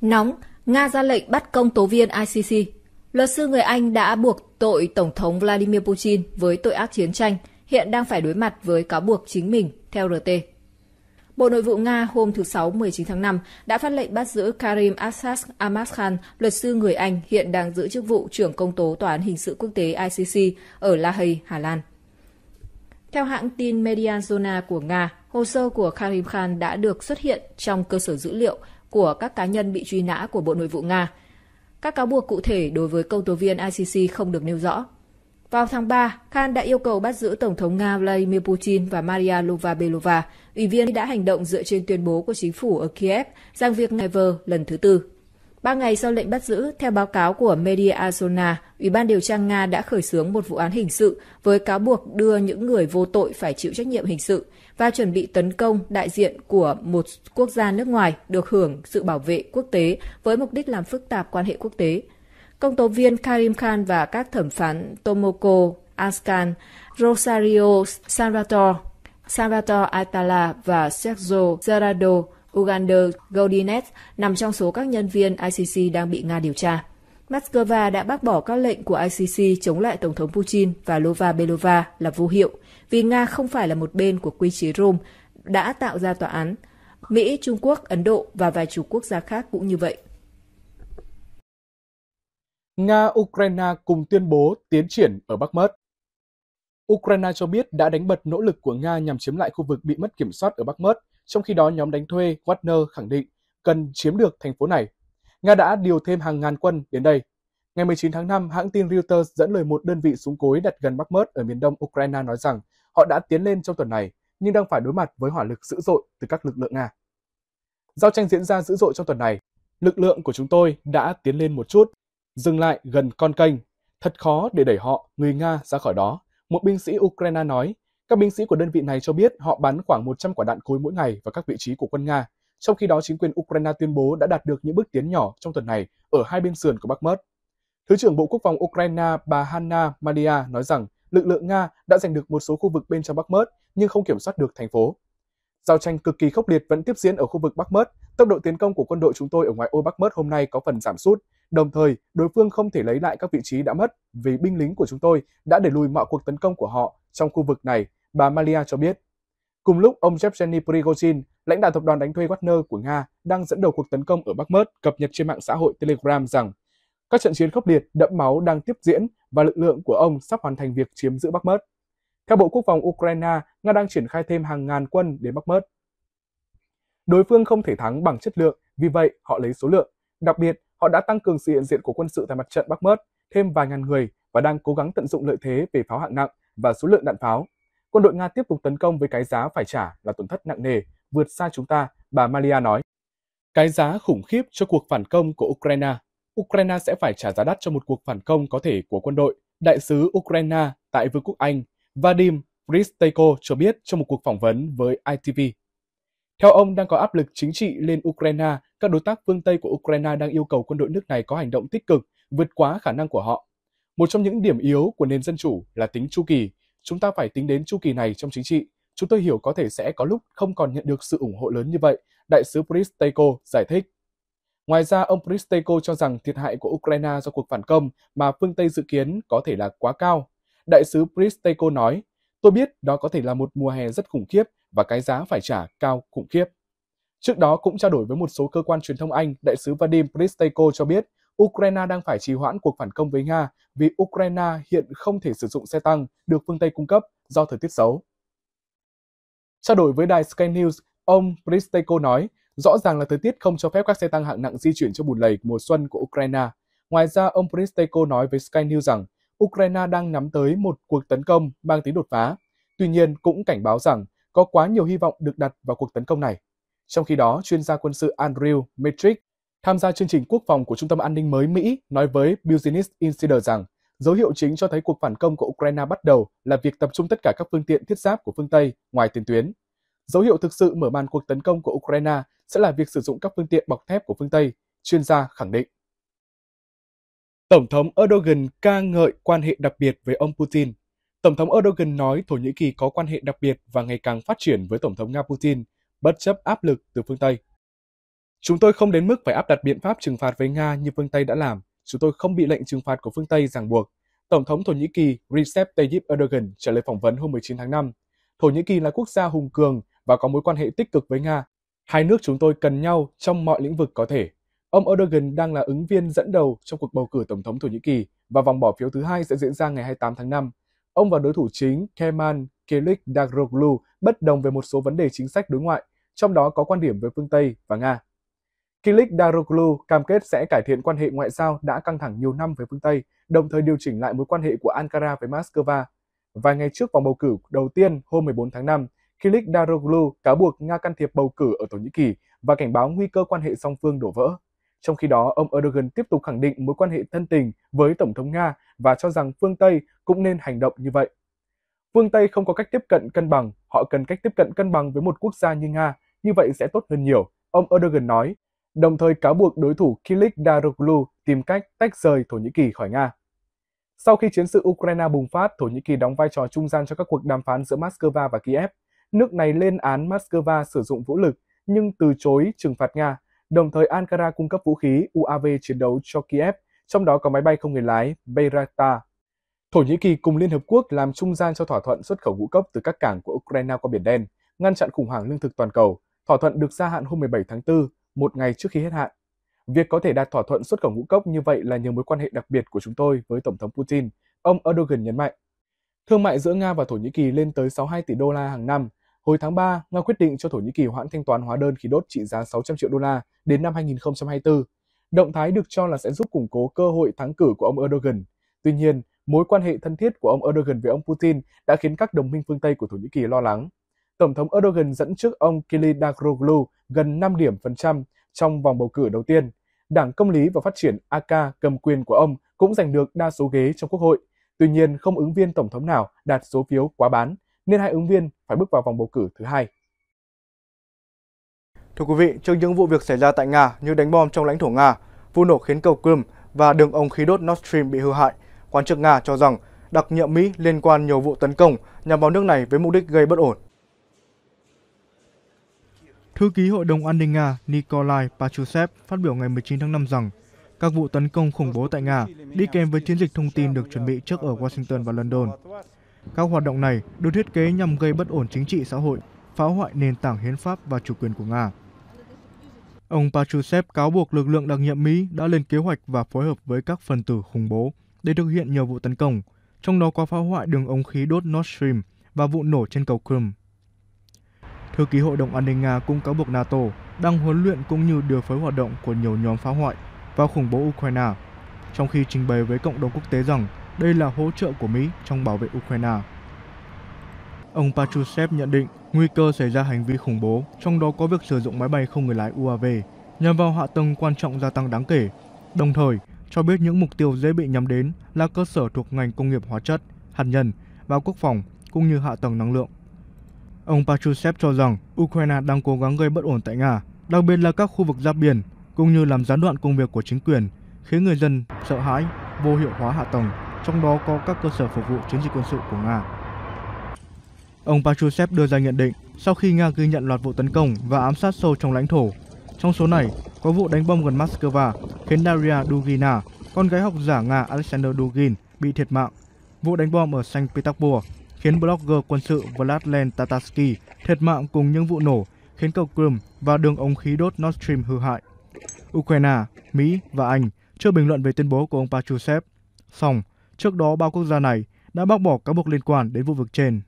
Nóng, Nga ra lệnh bắt công tố viên ICC. Luật sư người Anh đã buộc tội Tổng thống Vladimir Putin với tội ác chiến tranh, hiện đang phải đối mặt với cáo buộc chính mình, theo RT. Bộ Nội vụ Nga hôm thứ Sáu 19 tháng 5 đã phát lệnh bắt giữ Karim Assas Ahmad Khan, luật sư người Anh hiện đang giữ chức vụ trưởng công tố Tòa án Hình sự Quốc tế ICC ở La Hay, Hà Lan. Theo hãng tin Mediazona của Nga, hồ sơ của Karim Khan đã được xuất hiện trong cơ sở dữ liệu của các cá nhân bị truy nã của Bộ Nội vụ Nga. Các cáo buộc cụ thể đối với công tố viên ICC không được nêu rõ. Vào tháng 3, Khan đã yêu cầu bắt giữ Tổng thống Nga Vladimir Putin và Maria Lvova-Belova, ủy viên đã hành động dựa trên tuyên bố của chính phủ ở Kiev rằng việc Never lần thứ tư Ba ngày sau lệnh bắt giữ, theo báo cáo của Media Azona, Ủy ban điều tra Nga đã khởi xướng một vụ án hình sự với cáo buộc đưa những người vô tội phải chịu trách nhiệm hình sự và chuẩn bị tấn công đại diện của một quốc gia nước ngoài được hưởng sự bảo vệ quốc tế với mục đích làm phức tạp quan hệ quốc tế. Công tố viên Karim Khan và các thẩm phán Tomoko Askan, Rosario Salvatore, Salvatore Atala và Sergio Gerardo Ugander Goldinet nằm trong số các nhân viên ICC đang bị Nga điều tra. Moscow đã bác bỏ các lệnh của ICC chống lại Tổng thống Putin và Lova Belova là vô hiệu, vì Nga không phải là một bên của quy chế Rome đã tạo ra tòa án. Mỹ, Trung Quốc, Ấn Độ và vài chủ quốc gia khác cũng như vậy. Nga-Ukraine cùng tuyên bố tiến triển ở Bắc Mất. Ukraine cho biết đã đánh bật nỗ lực của Nga nhằm chiếm lại khu vực bị mất kiểm soát ở Bắc Mất trong khi đó, nhóm đánh thuê Wagner khẳng định cần chiếm được thành phố này. Nga đã điều thêm hàng ngàn quân đến đây. Ngày 19 tháng 5, hãng tin Reuters dẫn lời một đơn vị súng cối đặt gần Bakhmut ở miền đông Ukraine nói rằng họ đã tiến lên trong tuần này, nhưng đang phải đối mặt với hỏa lực dữ dội từ các lực lượng Nga. Giao tranh diễn ra dữ dội trong tuần này, lực lượng của chúng tôi đã tiến lên một chút, dừng lại gần con kênh. Thật khó để đẩy họ, người Nga ra khỏi đó, một binh sĩ Ukraine nói các binh sĩ của đơn vị này cho biết họ bắn khoảng 100 quả đạn cối mỗi ngày vào các vị trí của quân Nga, trong khi đó chính quyền Ukraine tuyên bố đã đạt được những bước tiến nhỏ trong tuần này ở hai bên sườn của Bakhmut. Thứ trưởng Bộ Quốc phòng Ukraine bà Hanna Maria nói rằng lực lượng Nga đã giành được một số khu vực bên trong Bakhmut nhưng không kiểm soát được thành phố. Giao tranh cực kỳ khốc liệt vẫn tiếp diễn ở khu vực Bakhmut, tốc độ tiến công của quân đội chúng tôi ở ngoài ô Bakhmut hôm nay có phần giảm sút, đồng thời đối phương không thể lấy lại các vị trí đã mất vì binh lính của chúng tôi đã đẩy lùi mọi cuộc tấn công của họ trong khu vực này bà Malia cho biết. Cùng lúc, ông Yevgeny Prigozhin, lãnh đạo tập đoàn đánh thuê Wagner của Nga, đang dẫn đầu cuộc tấn công ở Bắc Mớt, cập nhật trên mạng xã hội Telegram rằng các trận chiến khốc liệt, đẫm máu đang tiếp diễn và lực lượng của ông sắp hoàn thành việc chiếm giữ Bắc Mớt. Theo Bộ Quốc phòng Ukraine, Nga đang triển khai thêm hàng ngàn quân đến Bắc Mớt. Đối phương không thể thắng bằng chất lượng, vì vậy họ lấy số lượng. Đặc biệt, họ đã tăng cường sự hiện diện của quân sự tại mặt trận Bắc Mớt thêm vài ngàn người và đang cố gắng tận dụng lợi thế về pháo hạng nặng và số lượng đạn pháo quân đội Nga tiếp tục tấn công với cái giá phải trả là tổn thất nặng nề, vượt xa chúng ta, bà Maria nói. Cái giá khủng khiếp cho cuộc phản công của Ukraine. Ukraine sẽ phải trả giá đắt cho một cuộc phản công có thể của quân đội. Đại sứ Ukraine tại Vương quốc Anh, Vadim Risteko cho biết trong một cuộc phỏng vấn với ITV. Theo ông, đang có áp lực chính trị lên Ukraine, các đối tác phương Tây của Ukraine đang yêu cầu quân đội nước này có hành động tích cực, vượt quá khả năng của họ. Một trong những điểm yếu của nền dân chủ là tính chu kỳ, Chúng ta phải tính đến chu kỳ này trong chính trị. Chúng tôi hiểu có thể sẽ có lúc không còn nhận được sự ủng hộ lớn như vậy, đại sứ Pristeko giải thích. Ngoài ra, ông Pristeko cho rằng thiệt hại của Ukraine do cuộc phản công mà phương Tây dự kiến có thể là quá cao. Đại sứ Pristeko nói, tôi biết đó có thể là một mùa hè rất khủng khiếp và cái giá phải trả cao khủng khiếp. Trước đó cũng trao đổi với một số cơ quan truyền thông Anh, đại sứ Vadim Pristeko cho biết Ukraine đang phải trì hoãn cuộc phản công với Nga vì Ukraine hiện không thể sử dụng xe tăng được phương Tây cung cấp do thời tiết xấu. Trao đổi với đài Sky News, ông Pristeko nói, rõ ràng là thời tiết không cho phép các xe tăng hạng nặng di chuyển trong bùn lầy mùa xuân của Ukraine. Ngoài ra, ông Pristeko nói với Sky News rằng Ukraine đang nắm tới một cuộc tấn công mang tính đột phá. Tuy nhiên, cũng cảnh báo rằng có quá nhiều hy vọng được đặt vào cuộc tấn công này. Trong khi đó, chuyên gia quân sự Andrew Matrix tham gia chương trình quốc phòng của Trung tâm An ninh mới Mỹ nói với Business Insider rằng dấu hiệu chính cho thấy cuộc phản công của Ukraine bắt đầu là việc tập trung tất cả các phương tiện thiết giáp của phương Tây ngoài tiền tuyến. Dấu hiệu thực sự mở màn cuộc tấn công của Ukraine sẽ là việc sử dụng các phương tiện bọc thép của phương Tây, chuyên gia khẳng định. Tổng thống Erdogan ca ngợi quan hệ đặc biệt với ông Putin. Tổng thống Erdogan nói Thổ Nhĩ Kỳ có quan hệ đặc biệt và ngày càng phát triển với Tổng thống Nga Putin, bất chấp áp lực từ phương Tây. Chúng tôi không đến mức phải áp đặt biện pháp trừng phạt với Nga như phương Tây đã làm. Chúng tôi không bị lệnh trừng phạt của phương Tây ràng buộc. Tổng thống Thổ Nhĩ Kỳ Recep Tayyip Erdogan trả lời phỏng vấn hôm 19 tháng 5. Thổ Nhĩ Kỳ là quốc gia hùng cường và có mối quan hệ tích cực với Nga. Hai nước chúng tôi cần nhau trong mọi lĩnh vực có thể. Ông Erdogan đang là ứng viên dẫn đầu trong cuộc bầu cử tổng thống Thổ Nhĩ Kỳ và vòng bỏ phiếu thứ hai sẽ diễn ra ngày 28 tháng 5. Ông và đối thủ chính Kemal Kılıçdaroğlu bất đồng về một số vấn đề chính sách đối ngoại, trong đó có quan điểm với phương Tây và Nga. Kilik Daroglu cam kết sẽ cải thiện quan hệ ngoại giao đã căng thẳng nhiều năm với phương Tây, đồng thời điều chỉnh lại mối quan hệ của Ankara với Moscow. Vài ngày trước vòng bầu cử đầu tiên hôm 14 tháng 5, Kilik Daroglu cáo buộc Nga can thiệp bầu cử ở Thổ Nhĩ Kỳ và cảnh báo nguy cơ quan hệ song phương đổ vỡ. Trong khi đó, ông Erdogan tiếp tục khẳng định mối quan hệ thân tình với Tổng thống Nga và cho rằng phương Tây cũng nên hành động như vậy. Phương Tây không có cách tiếp cận cân bằng, họ cần cách tiếp cận cân bằng với một quốc gia như Nga, như vậy sẽ tốt hơn nhiều, ông Erdogan nói, đồng thời cáo buộc đối thủ Kilik Daroglu tìm cách tách rời Thổ Nhĩ Kỳ khỏi Nga. Sau khi chiến sự Ukraine bùng phát, Thổ Nhĩ Kỳ đóng vai trò trung gian cho các cuộc đàm phán giữa Moscow và Kiev. Nước này lên án Moscow sử dụng vũ lực nhưng từ chối trừng phạt Nga, đồng thời Ankara cung cấp vũ khí UAV chiến đấu cho Kiev, trong đó có máy bay không người lái Bayraktar. Thổ Nhĩ Kỳ cùng Liên Hợp Quốc làm trung gian cho thỏa thuận xuất khẩu ngũ cốc từ các cảng của Ukraine qua Biển Đen, ngăn chặn khủng hoảng lương thực toàn cầu. Thỏa thuận được gia hạn hôm 17 tháng 4 một ngày trước khi hết hạn. Việc có thể đạt thỏa thuận xuất khẩu ngũ cốc như vậy là nhờ mối quan hệ đặc biệt của chúng tôi với Tổng thống Putin, ông Erdogan nhấn mạnh. Thương mại giữa Nga và Thổ Nhĩ Kỳ lên tới 62 tỷ đô la hàng năm. Hồi tháng 3, Nga quyết định cho Thổ Nhĩ Kỳ hoãn thanh toán hóa đơn khí đốt trị giá 600 triệu đô la đến năm 2024. Động thái được cho là sẽ giúp củng cố cơ hội thắng cử của ông Erdogan. Tuy nhiên, mối quan hệ thân thiết của ông Erdogan với ông Putin đã khiến các đồng minh phương Tây của Thổ Nhĩ Kỳ lo lắng. Tổng thống Erdogan dẫn trước ông Kılıçdaroğlu gần 5 điểm phần trăm trong vòng bầu cử đầu tiên. Đảng Công lý và Phát triển AK cầm quyền của ông cũng giành được đa số ghế trong Quốc hội. Tuy nhiên, không ứng viên tổng thống nào đạt số phiếu quá bán, nên hai ứng viên phải bước vào vòng bầu cử thứ hai. Thưa quý vị, trước những vụ việc xảy ra tại Nga như đánh bom trong lãnh thổ Nga, vụ nổ khiến cầu Crimea và đường ống khí đốt Nord Stream bị hư hại, quan chức Nga cho rằng đặc nhiệm Mỹ liên quan nhiều vụ tấn công nhằm vào nước này với mục đích gây bất ổn Thư ký Hội đồng An ninh Nga Nikolai Pachusev phát biểu ngày 19 tháng 5 rằng các vụ tấn công khủng bố tại Nga đi kèm với chiến dịch thông tin được chuẩn bị trước ở Washington và London. Các hoạt động này được thiết kế nhằm gây bất ổn chính trị xã hội, phá hoại nền tảng hiến pháp và chủ quyền của Nga. Ông Pachusev cáo buộc lực lượng đặc nhiệm Mỹ đã lên kế hoạch và phối hợp với các phần tử khủng bố để thực hiện nhiều vụ tấn công, trong đó có phá hoại đường ống khí đốt Nord Stream và vụ nổ trên cầu Crimea. Thư ký Hội đồng An ninh Nga cũng cáo buộc NATO đang huấn luyện cũng như điều phối hoạt động của nhiều nhóm phá hoại và khủng bố Ukraine, trong khi trình bày với cộng đồng quốc tế rằng đây là hỗ trợ của Mỹ trong bảo vệ Ukraine. Ông Patrushev nhận định nguy cơ xảy ra hành vi khủng bố, trong đó có việc sử dụng máy bay không người lái UAV nhằm vào hạ tầng quan trọng gia tăng đáng kể, đồng thời cho biết những mục tiêu dễ bị nhắm đến là cơ sở thuộc ngành công nghiệp hóa chất, hạt nhân và quốc phòng cũng như hạ tầng năng lượng. Ông Patrushev cho rằng Ukraine đang cố gắng gây bất ổn tại Nga, đặc biệt là các khu vực giáp biển, cũng như làm gián đoạn công việc của chính quyền, khiến người dân sợ hãi, vô hiệu hóa hạ tầng, trong đó có các cơ sở phục vụ chiến dịch quân sự của Nga. Ông Patrushev đưa ra nhận định sau khi Nga ghi nhận loạt vụ tấn công và ám sát sâu trong lãnh thổ. Trong số này, có vụ đánh bom gần Moscow khiến Daria Dugina, con gái học giả Nga Alexander Dugin, bị thiệt mạng. Vụ đánh bom ở Saint Petersburg khiến blogger quân sự Vladlen Tatarsky thiệt mạng cùng những vụ nổ khiến cầu Crimea và đường ống khí đốt Nord Stream hư hại. Ukraine, Mỹ và Anh chưa bình luận về tuyên bố của ông Patrushev. Song, trước đó ba quốc gia này đã bác bỏ cáo buộc liên quan đến vụ việc trên.